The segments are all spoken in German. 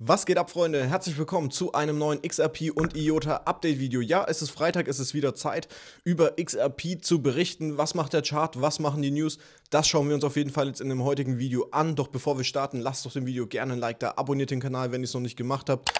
Was geht ab, Freunde? Herzlich willkommen zu einem neuen XRP und IOTA Update Video. Ja, es ist Freitag, es ist wieder Zeit, über XRP zu berichten. Was macht der Chart? Was machen die News? Das schauen wir uns auf jeden Fall jetzt in dem heutigen Video an. Doch bevor wir starten, lasst doch dem Video gerne ein Like da, abonniert den Kanal, wenn ihr es noch nicht gemacht habt.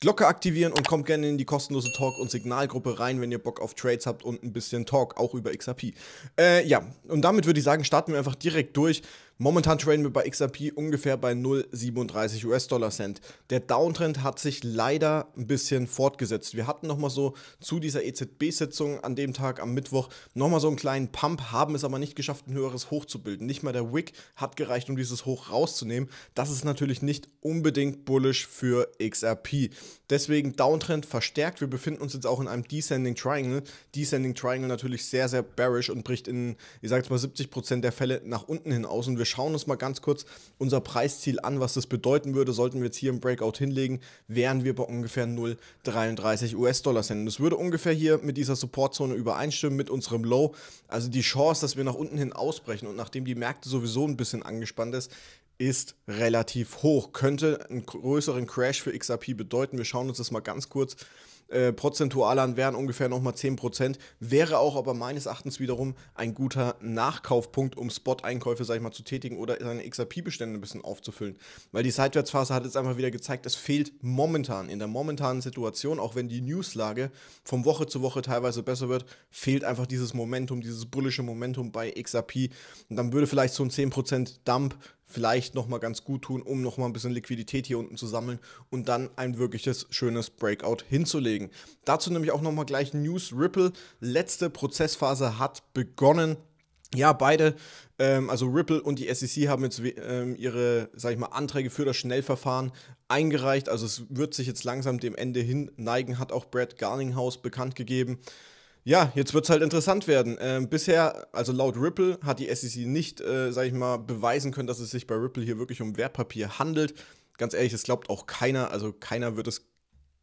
Glocke aktivieren und kommt gerne in die kostenlose Talk- und Signalgruppe rein, wenn ihr Bock auf Trades habt und ein bisschen Talk, auch über XRP. Äh, ja, und damit würde ich sagen, starten wir einfach direkt durch. Momentan traden wir bei XRP ungefähr bei 0,37 US-Dollar Cent. Der Downtrend hat sich leider ein bisschen fortgesetzt. Wir hatten nochmal so zu dieser EZB-Sitzung an dem Tag am Mittwoch nochmal so einen kleinen Pump, haben es aber nicht geschafft, ein höheres Hoch zu bilden. Nicht mal der Wick hat gereicht, um dieses Hoch rauszunehmen. Das ist natürlich nicht unbedingt bullish für XRP. Deswegen Downtrend verstärkt. Wir befinden uns jetzt auch in einem Descending Triangle. Descending Triangle natürlich sehr, sehr bearish und bricht in, ich sag jetzt mal, 70% Prozent der Fälle nach unten hin aus und wir wir schauen uns mal ganz kurz unser Preisziel an, was das bedeuten würde. Sollten wir jetzt hier im Breakout hinlegen, wären wir bei ungefähr 0,33 US-Dollar Cent. Das würde ungefähr hier mit dieser Supportzone übereinstimmen, mit unserem Low. Also die Chance, dass wir nach unten hin ausbrechen und nachdem die Märkte sowieso ein bisschen angespannt ist, ist relativ hoch. Könnte einen größeren Crash für XRP bedeuten. Wir schauen uns das mal ganz kurz an äh, prozentual an wären ungefähr nochmal 10%. Wäre auch aber meines Erachtens wiederum ein guter Nachkaufpunkt, um Spot-Einkäufe, sag ich mal, zu tätigen oder seine XRP-Bestände ein bisschen aufzufüllen. Weil die Seitwärtsphase hat jetzt einfach wieder gezeigt, es fehlt momentan, in der momentanen Situation, auch wenn die Newslage von Woche zu Woche teilweise besser wird, fehlt einfach dieses Momentum, dieses bullische Momentum bei XRP. Und dann würde vielleicht so ein 10% Dump vielleicht nochmal ganz gut tun, um nochmal ein bisschen Liquidität hier unten zu sammeln und dann ein wirkliches schönes Breakout hinzulegen. Dazu nämlich auch nochmal gleich News Ripple. Letzte Prozessphase hat begonnen. Ja, beide, ähm, also Ripple und die SEC haben jetzt ähm, ihre, sag ich mal, Anträge für das Schnellverfahren eingereicht. Also es wird sich jetzt langsam dem Ende hin neigen, hat auch Brad Garlinghouse bekannt gegeben. Ja, jetzt wird es halt interessant werden. Ähm, bisher, also laut Ripple, hat die SEC nicht, äh, sag ich mal, beweisen können, dass es sich bei Ripple hier wirklich um Wertpapier handelt. Ganz ehrlich, das glaubt auch keiner. Also keiner wird es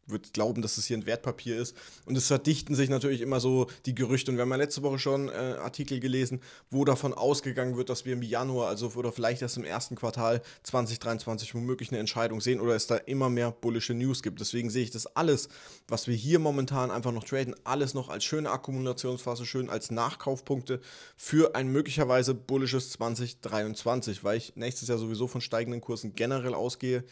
wird glauben, dass es hier ein Wertpapier ist. Und es verdichten sich natürlich immer so die Gerüchte. Und wir haben ja letzte Woche schon äh, Artikel gelesen, wo davon ausgegangen wird, dass wir im Januar, also oder vielleicht erst im ersten Quartal 2023 womöglich eine Entscheidung sehen oder es da immer mehr bullische News gibt. Deswegen sehe ich das alles, was wir hier momentan einfach noch traden, alles noch als schöne Akkumulationsphase, schön als Nachkaufpunkte für ein möglicherweise bullisches 2023, weil ich nächstes Jahr sowieso von steigenden Kursen generell ausgehe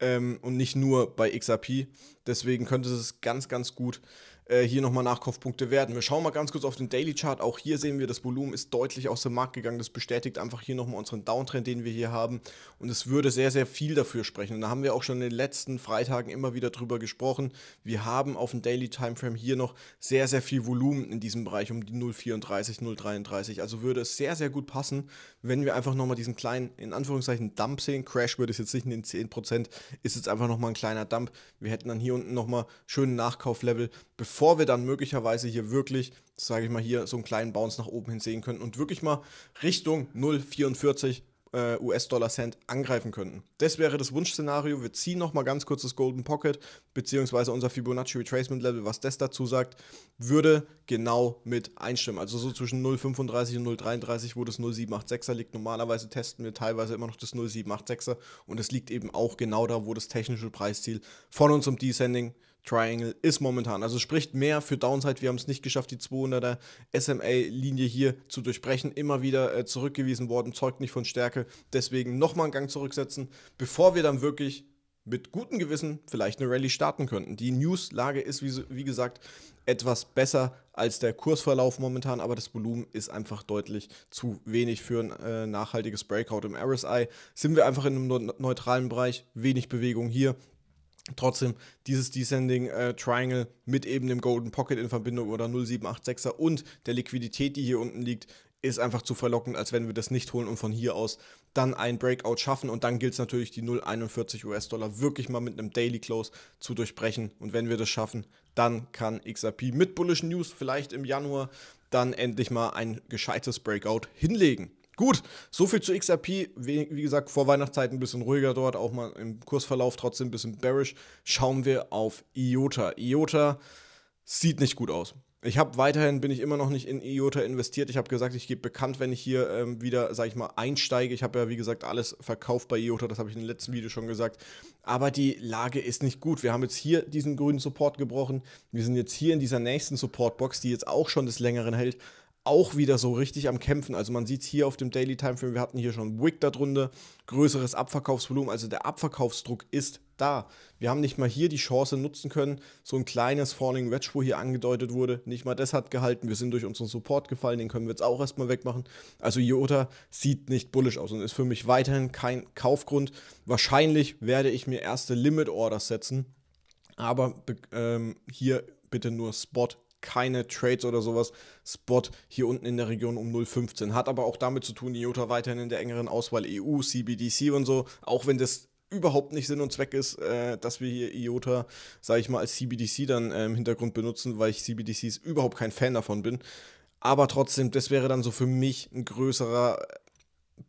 ähm, und nicht nur bei XRP. Deswegen könnte es ganz, ganz gut äh, hier nochmal Nachkaufpunkte werden. Wir schauen mal ganz kurz auf den Daily Chart. Auch hier sehen wir, das Volumen ist deutlich aus dem Markt gegangen. Das bestätigt einfach hier nochmal unseren Downtrend, den wir hier haben. Und es würde sehr, sehr viel dafür sprechen. Und da haben wir auch schon in den letzten Freitagen immer wieder drüber gesprochen. Wir haben auf dem Daily Timeframe hier noch sehr, sehr viel Volumen in diesem Bereich um die 0,34, 0,33. Also würde es sehr, sehr gut passen, wenn wir einfach nochmal diesen kleinen, in Anführungszeichen, Dump sehen. Crash würde es jetzt nicht in den 10%, ist jetzt einfach nochmal ein kleiner Dump. Wir hätten dann hier unten nochmal schönen Nachkauflevel, bevor bevor wir dann möglicherweise hier wirklich, sage ich mal, hier so einen kleinen Bounce nach oben hin sehen könnten und wirklich mal Richtung 0,44 äh, US-Dollar-Cent angreifen könnten. Das wäre das Wunschszenario. Wir ziehen nochmal ganz kurz das Golden Pocket, beziehungsweise unser Fibonacci Retracement Level, was das dazu sagt, würde genau mit einstimmen. Also so zwischen 0,35 und 0,33, wo das 0,786er liegt. Normalerweise testen wir teilweise immer noch das 0,786er und es liegt eben auch genau da, wo das technische Preisziel von unserem Descending Triangle ist momentan. Also spricht mehr für Downside. Wir haben es nicht geschafft, die 200er SMA-Linie hier zu durchbrechen. Immer wieder äh, zurückgewiesen worden, zeugt nicht von Stärke. Deswegen nochmal einen Gang zurücksetzen, bevor wir dann wirklich mit gutem Gewissen vielleicht eine Rallye starten könnten. Die Newslage ist, wie, wie gesagt, etwas besser als der Kursverlauf momentan, aber das Volumen ist einfach deutlich zu wenig für ein äh, nachhaltiges Breakout. Im RSI sind wir einfach in einem neutralen Bereich, wenig Bewegung hier, Trotzdem dieses Descending äh, Triangle mit eben dem Golden Pocket in Verbindung oder 0786er und der Liquidität, die hier unten liegt, ist einfach zu verlockend, als wenn wir das nicht holen und von hier aus dann ein Breakout schaffen. Und dann gilt es natürlich, die 0,41 US-Dollar wirklich mal mit einem Daily Close zu durchbrechen. Und wenn wir das schaffen, dann kann XRP mit bullischen News vielleicht im Januar dann endlich mal ein gescheites Breakout hinlegen. Gut, so viel zu XRP. Wie, wie, gesagt, vor Weihnachtszeit ein bisschen ruhiger dort, auch mal im Kursverlauf trotzdem ein bisschen bearish. Schauen wir auf IOTA. IOTA sieht nicht gut aus. Ich habe weiterhin, bin ich immer noch nicht in IOTA investiert. Ich habe gesagt, ich gebe bekannt, wenn ich hier ähm, wieder, sage ich mal, einsteige. Ich habe ja, wie gesagt, alles verkauft bei IOTA, das habe ich in dem letzten Video schon gesagt. Aber die Lage ist nicht gut. Wir haben jetzt hier diesen grünen Support gebrochen. Wir sind jetzt hier in dieser nächsten Supportbox, die jetzt auch schon des Längeren hält auch wieder so richtig am Kämpfen. Also man sieht es hier auf dem Daily Timeframe, wir hatten hier schon Wick darunter, größeres Abverkaufsvolumen, also der Abverkaufsdruck ist da. Wir haben nicht mal hier die Chance nutzen können, so ein kleines Falling Wedge, wo hier angedeutet wurde, nicht mal das hat gehalten, wir sind durch unseren Support gefallen, den können wir jetzt auch erstmal wegmachen. Also Iota sieht nicht bullish aus und ist für mich weiterhin kein Kaufgrund. Wahrscheinlich werde ich mir erste Limit Orders setzen, aber ähm, hier bitte nur Spot keine Trades oder sowas. Spot hier unten in der Region um 0,15. Hat aber auch damit zu tun, die Jota weiterhin in der engeren Auswahl EU, CBDC und so, auch wenn das überhaupt nicht Sinn und Zweck ist, äh, dass wir hier IOTA, sage ich mal, als CBDC dann äh, im Hintergrund benutzen, weil ich CBDCs überhaupt kein Fan davon bin. Aber trotzdem, das wäre dann so für mich ein größerer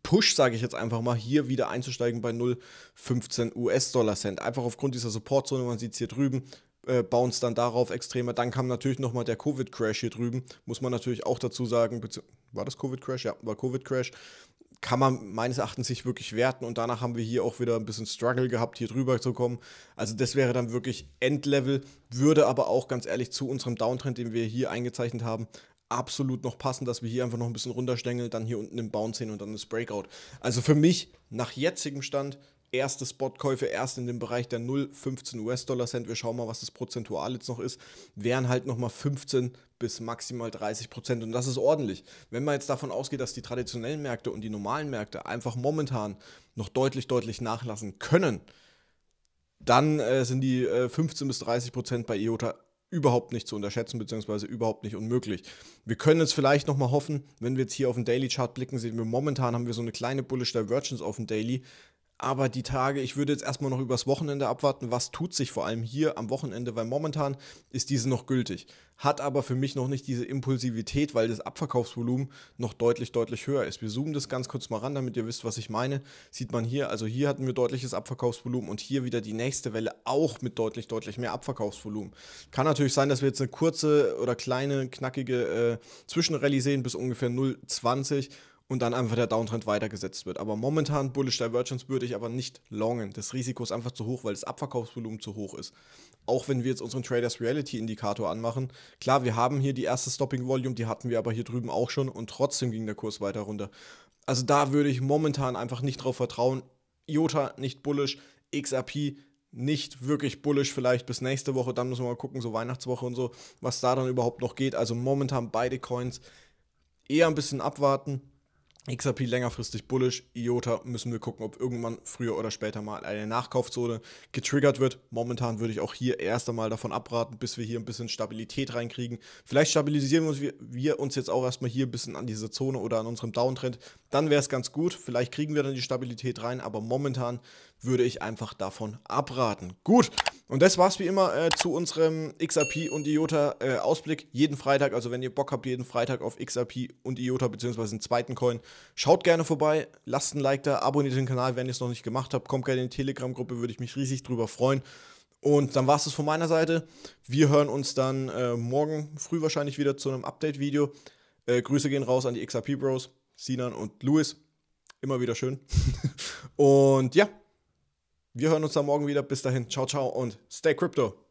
Push, sage ich jetzt einfach mal, hier wieder einzusteigen bei 0,15 US-Dollar-Cent. Einfach aufgrund dieser Supportzone, man sieht es hier drüben, äh, bounce dann darauf extremer. Dann kam natürlich nochmal der Covid-Crash hier drüben, muss man natürlich auch dazu sagen. War das Covid-Crash? Ja, war Covid-Crash. Kann man meines Erachtens sich wirklich werten und danach haben wir hier auch wieder ein bisschen Struggle gehabt, hier drüber zu kommen. Also, das wäre dann wirklich Endlevel, würde aber auch ganz ehrlich zu unserem Downtrend, den wir hier eingezeichnet haben, absolut noch passen, dass wir hier einfach noch ein bisschen runterstängeln, dann hier unten im Bounce hin und dann das Breakout. Also für mich nach jetzigem Stand erste Spotkäufe erst in dem Bereich der 0,15 US-Dollar Cent, wir schauen mal, was das prozentual jetzt noch ist, wären halt nochmal 15 bis maximal 30 Prozent und das ist ordentlich. Wenn man jetzt davon ausgeht, dass die traditionellen Märkte und die normalen Märkte einfach momentan noch deutlich, deutlich nachlassen können, dann äh, sind die äh, 15 bis 30 Prozent bei IOTA e überhaupt nicht zu unterschätzen, beziehungsweise überhaupt nicht unmöglich. Wir können jetzt vielleicht nochmal hoffen, wenn wir jetzt hier auf den Daily Chart blicken, sehen wir momentan haben wir so eine kleine Bullish Divergence auf dem Daily. Aber die Tage, ich würde jetzt erstmal noch übers Wochenende abwarten, was tut sich vor allem hier am Wochenende, weil momentan ist diese noch gültig. Hat aber für mich noch nicht diese Impulsivität, weil das Abverkaufsvolumen noch deutlich, deutlich höher ist. Wir zoomen das ganz kurz mal ran, damit ihr wisst, was ich meine. Sieht man hier, also hier hatten wir deutliches Abverkaufsvolumen und hier wieder die nächste Welle auch mit deutlich, deutlich mehr Abverkaufsvolumen. Kann natürlich sein, dass wir jetzt eine kurze oder kleine, knackige äh, Zwischenrallye sehen bis ungefähr 0,20 und dann einfach der Downtrend weitergesetzt wird. Aber momentan Bullish Divergence würde ich aber nicht longen. Das Risiko ist einfach zu hoch, weil das Abverkaufsvolumen zu hoch ist. Auch wenn wir jetzt unseren Traders Reality Indikator anmachen. Klar, wir haben hier die erste Stopping Volume, die hatten wir aber hier drüben auch schon und trotzdem ging der Kurs weiter runter. Also da würde ich momentan einfach nicht drauf vertrauen. IOTA nicht bullish, XRP nicht wirklich bullish vielleicht bis nächste Woche. Dann müssen wir mal gucken, so Weihnachtswoche und so, was da dann überhaupt noch geht. Also momentan beide Coins eher ein bisschen abwarten XRP längerfristig bullish, IOTA müssen wir gucken, ob irgendwann früher oder später mal eine Nachkaufzone getriggert wird. Momentan würde ich auch hier erst einmal davon abraten, bis wir hier ein bisschen Stabilität reinkriegen. Vielleicht stabilisieren wir uns, wir uns jetzt auch erstmal hier ein bisschen an dieser Zone oder an unserem Downtrend. Dann wäre es ganz gut. Vielleicht kriegen wir dann die Stabilität rein, aber momentan würde ich einfach davon abraten. Gut. Und das war's wie immer äh, zu unserem XRP und IOTA äh, Ausblick jeden Freitag. Also wenn ihr Bock habt, jeden Freitag auf XRP und IOTA beziehungsweise den zweiten Coin, schaut gerne vorbei, lasst ein Like da, abonniert den Kanal, wenn ihr es noch nicht gemacht habt, kommt gerne in die Telegram-Gruppe, würde ich mich riesig drüber freuen. Und dann war's das von meiner Seite. Wir hören uns dann äh, morgen früh wahrscheinlich wieder zu einem Update-Video. Äh, Grüße gehen raus an die XRP Bros, Sinan und Louis. Immer wieder schön. und ja, wir hören uns dann morgen wieder. Bis dahin, ciao, ciao und stay crypto.